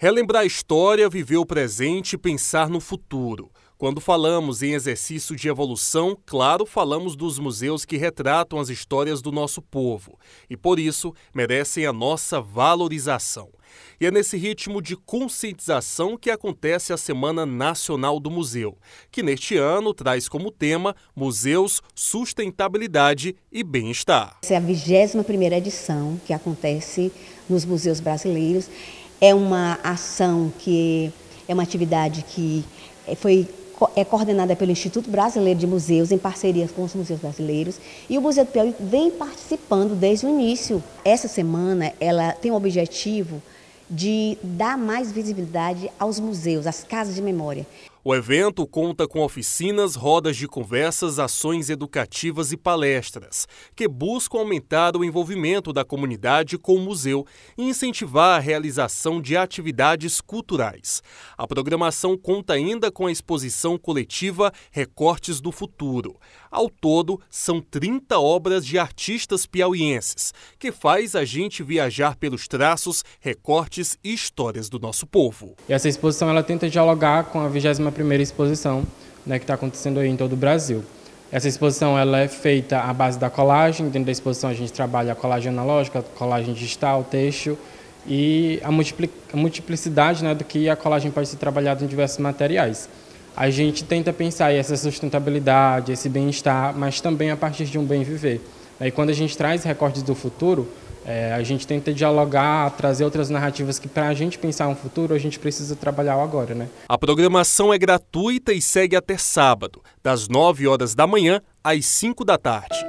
Relembrar a história, viver o presente e pensar no futuro. Quando falamos em exercício de evolução, claro, falamos dos museus que retratam as histórias do nosso povo e, por isso, merecem a nossa valorização. E é nesse ritmo de conscientização que acontece a Semana Nacional do Museu, que neste ano traz como tema Museus, Sustentabilidade e Bem-Estar. Essa é a 21 edição que acontece nos museus brasileiros é uma ação que é uma atividade que eh, foi é coordenada pelo Instituto Brasileiro de Museus, em parceria com os museus brasileiros, e o Museu do Piauí vem participando desde o início. Essa semana ela tem o objetivo de dar mais visibilidade aos museus, às casas de memória. O evento conta com oficinas, rodas de conversas, ações educativas e palestras, que buscam aumentar o envolvimento da comunidade com o museu e incentivar a realização de atividades culturais. A programação conta ainda com a exposição coletiva Recortes do Futuro. Ao todo, são 30 obras de artistas piauienses, que faz a gente viajar pelos traços, recortes e histórias do nosso povo. E essa exposição ela tenta dialogar com a 20 chama Primeira Exposição, né, que está acontecendo aí em todo o Brasil. Essa exposição ela é feita à base da colagem. Dentro da exposição a gente trabalha a colagem analógica, a colagem digital, texto e a, multiplicidade né, do que a colagem pode ser trabalhada em diversos materiais. A gente tenta pensar essa sustentabilidade, esse bem-estar, mas também a partir de um bem viver. Né. E quando a gente traz recordes do futuro, é, a gente tenta dialogar, trazer outras narrativas que, para a gente pensar um futuro, a gente precisa trabalhar o agora. Né? A programação é gratuita e segue até sábado, das 9 horas da manhã às 5 da tarde.